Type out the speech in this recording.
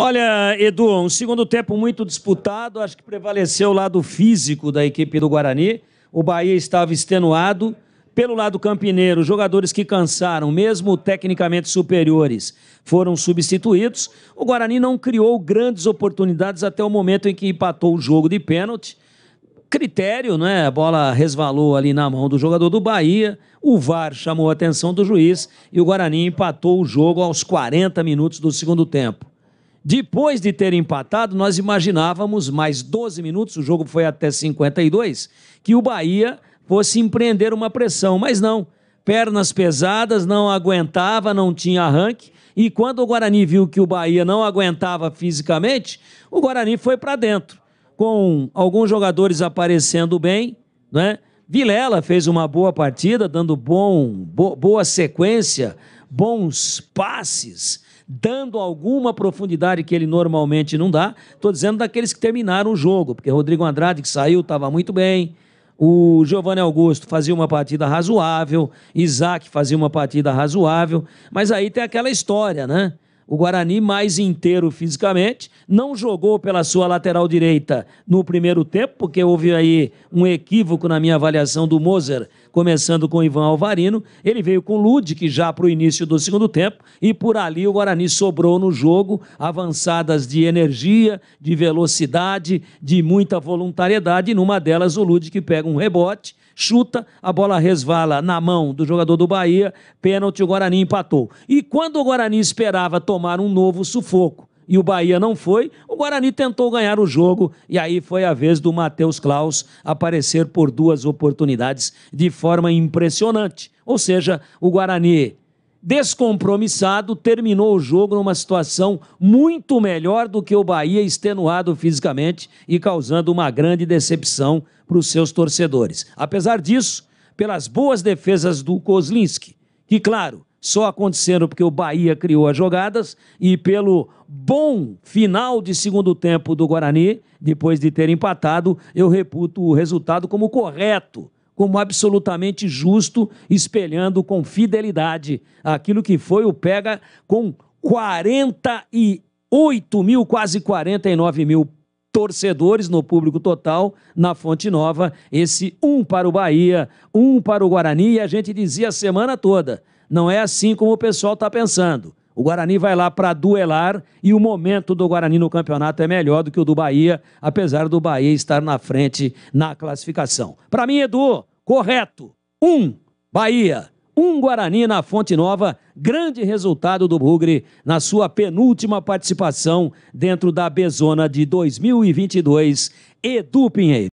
Olha, Edu, um segundo tempo muito disputado, acho que prevaleceu o lado físico da equipe do Guarani. O Bahia estava extenuado. Pelo lado campineiro, jogadores que cansaram, mesmo tecnicamente superiores, foram substituídos. O Guarani não criou grandes oportunidades até o momento em que empatou o jogo de pênalti. Critério, né? A bola resvalou ali na mão do jogador do Bahia. O VAR chamou a atenção do juiz e o Guarani empatou o jogo aos 40 minutos do segundo tempo. Depois de ter empatado, nós imaginávamos mais 12 minutos, o jogo foi até 52, que o Bahia fosse empreender uma pressão, mas não. Pernas pesadas, não aguentava, não tinha arranque. E quando o Guarani viu que o Bahia não aguentava fisicamente, o Guarani foi para dentro, com alguns jogadores aparecendo bem, né? Vilela fez uma boa partida, dando bom, bo boa sequência bons passes, dando alguma profundidade que ele normalmente não dá. Estou dizendo daqueles que terminaram o jogo, porque Rodrigo Andrade, que saiu, estava muito bem. O Giovanni Augusto fazia uma partida razoável, Isaac fazia uma partida razoável, mas aí tem aquela história, né? O Guarani mais inteiro fisicamente, não jogou pela sua lateral direita no primeiro tempo, porque houve aí um equívoco na minha avaliação do Moser, começando com o Ivan Alvarino. Ele veio com o Ludic que já para o início do segundo tempo, e por ali o Guarani sobrou no jogo, avançadas de energia, de velocidade, de muita voluntariedade, e numa delas o Ludic que pega um rebote chuta, a bola resvala na mão do jogador do Bahia, pênalti, o Guarani empatou. E quando o Guarani esperava tomar tomar um novo sufoco. E o Bahia não foi, o Guarani tentou ganhar o jogo, e aí foi a vez do Matheus Klaus aparecer por duas oportunidades de forma impressionante. Ou seja, o Guarani descompromissado, terminou o jogo numa situação muito melhor do que o Bahia, extenuado fisicamente e causando uma grande decepção para os seus torcedores. Apesar disso, pelas boas defesas do Kozlinski, que, claro, só aconteceram porque o Bahia criou as jogadas e pelo bom final de segundo tempo do Guarani, depois de ter empatado, eu reputo o resultado como correto, como absolutamente justo, espelhando com fidelidade aquilo que foi o Pega com 48 mil, quase 49 mil torcedores no público total na Fonte Nova. Esse um para o Bahia, um para o Guarani, e a gente dizia a semana toda não é assim como o pessoal está pensando. O Guarani vai lá para duelar e o momento do Guarani no campeonato é melhor do que o do Bahia, apesar do Bahia estar na frente na classificação. Para mim, Edu, correto. Um, Bahia. Um Guarani na Fonte Nova. Grande resultado do Bugre na sua penúltima participação dentro da Bezona de 2022. Edu Pinheiro.